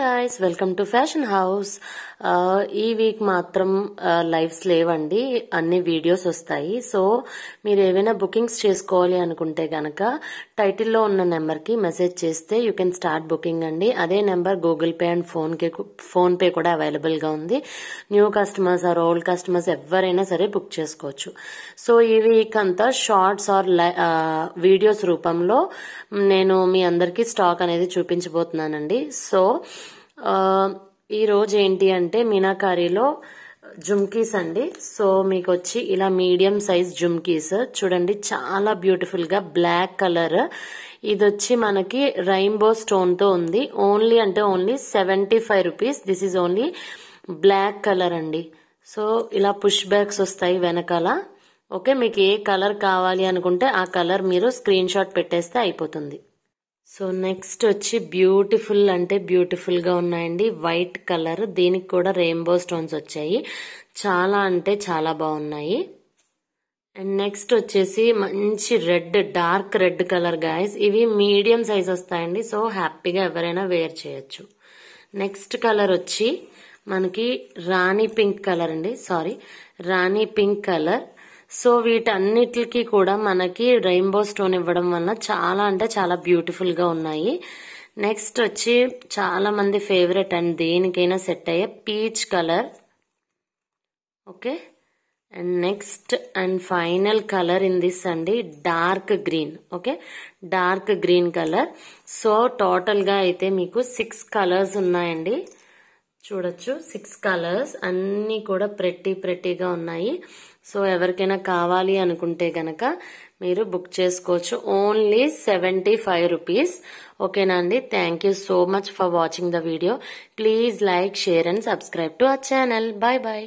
guys welcome to fashion house ఈ week మాత్రం lives uh, లేవండి అన్ని వీడియోస్ వస్తాయి సో మీరు ఏవైనా బుకింగ్స్ చేసుకోవాలి అనుకుంటే గనక టైటిల్లో ఉన్న నెంబర్కి మెసేజ్ చేస్తే యూ కెన్ స్టార్ట్ బుకింగ్ అండి అదే నెంబర్ గూగుల్ పే అండ్ ఫోన్కి ఫోన్పే కూడా అవైలబుల్గా ఉంది new customers or old customers ఎవరైనా సరే బుక్ చేసుకోవచ్చు సో ఈ వీక్ అంతా షార్ట్స్ ఆర్ వీడియోస్ రూపంలో నేను మీ అందరికీ స్టాక్ అనేది చూపించబోతున్నానండి సో ఈరోజు ఏంటి అంటే మీనాకారీలో జుమ్కీస్ అండి సో మీకు వచ్చి ఇలా మీడియం సైజ్ జుమ్కీస్ చూడండి చాలా బ్యూటిఫుల్గా బ్లాక్ కలర్ ఇది వచ్చి మనకి రైన్బో స్టోన్తో ఉంది ఓన్లీ అంటే only seventy five rupees this is only black colour అండి సో ఇలా పుష్ బ్యాగ్స్ వస్తాయి వెనకాల ఓకే మీకు ఏ కలర్ కావాలి అనుకుంటే ఆ కలర్ మీరు స్క్రీన్ షాట్ పెట్టేస్తే అయిపోతుంది సో నెక్స్ట్ వచ్చి బ్యూటిఫుల్ అంటే బ్యూటిఫుల్గా ఉన్నాయండి వైట్ కలర్ దీనికి కూడా రెయిన్బో స్టోన్స్ వచ్చాయి చాలా అంటే చాలా బాగున్నాయి అండ్ నెక్స్ట్ వచ్చేసి మంచి red dark red colour guys ఇవి మీడియం సైజ్ వస్తాయండి సో హ్యాపీగా ఎవరైనా వేర్ చేయొచ్చు నెక్స్ట్ కలర్ వచ్చి మనకి రాణి పింక్ కలర్ అండి సారీ రాణి పింక్ కలర్ సో వీటన్నిటికీ కూడా మనకి రెయిన్బో స్టోన్ ఇవ్వడం వల్ల చాలా అంటే చాలా బ్యూటిఫుల్గా ఉన్నాయి నెక్స్ట్ వచ్చి చాలా మంది ఫేవరెట్ అండ్ దేనికైనా సెట్ అయ్యే peach colour okay and next and final colour in this అండి dark green okay dark green colour so టోటల్గా అయితే మీకు సిక్స్ కలర్స్ ఉన్నాయండి చూడొచ్చు సిక్స్ కలర్స్ అన్నీ కూడా ప్రెట్టి ప్రెట్టిగా ఉన్నాయి సో ఎవరికైనా కావాలి అనుకుంటే గనక మీరు బుక్ చేసుకోవచ్చు ఓన్లీ సెవెంటీ ఫైవ్ రూపీస్ ఓకేనా అండి thank you so much for watching the video please like share and subscribe to our channel bye bye